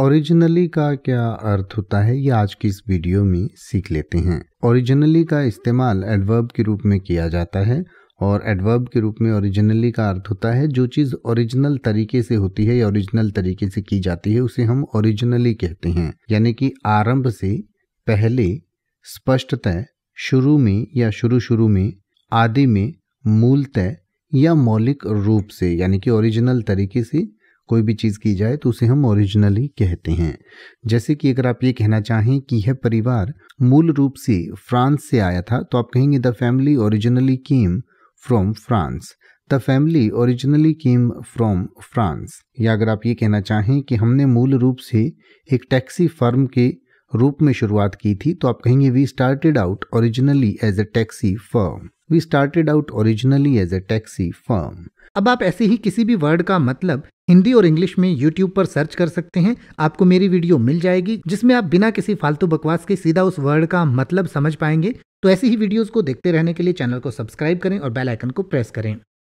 originally का क्या अर्थ होता है ये आज की इस वीडियो में सीख लेते हैं ओरिजिनली का इस्तेमाल एडवर्ब के रूप में किया जाता है और एडवर्ब के रूप में ओरिजिनली का अर्थ होता है जो चीज़ ओरिजिनल तरीके से होती है या ओरिजिनल तरीके से की जाती है उसे हम ओरिजिनली कहते हैं यानी कि आरंभ से पहले स्पष्टतः शुरू में या शुरू शुरू में आदि में मूलतः या मौलिक रूप से यानी कि ओरिजिनल तरीके से कोई भी चीज़ की जाए तो उसे हम ओरिजिनली कहते हैं जैसे कि अगर आप ये कहना चाहें कि यह परिवार मूल रूप से फ्रांस से आया था तो आप कहेंगे the family originally came from France the family originally came from France या अगर आप ये कहना चाहें कि हमने मूल रूप से एक टैक्सी फर्म के रूप में शुरुआत की थी तो आप कहेंगे we started out originally as a taxi firm we started out originally as a taxi firm अब आप ऐसे ही किसी भी वर्ड का मतलब हिंदी और इंग्लिश में यूट्यूब पर सर्च कर सकते हैं आपको मेरी वीडियो मिल जाएगी जिसमें आप बिना किसी फालतू बकवास के सीधा उस वर्ड का मतलब समझ पाएंगे तो ऐसी ही वीडियोस को देखते रहने के लिए चैनल को सब्सक्राइब करें और बेल आइकन को प्रेस करें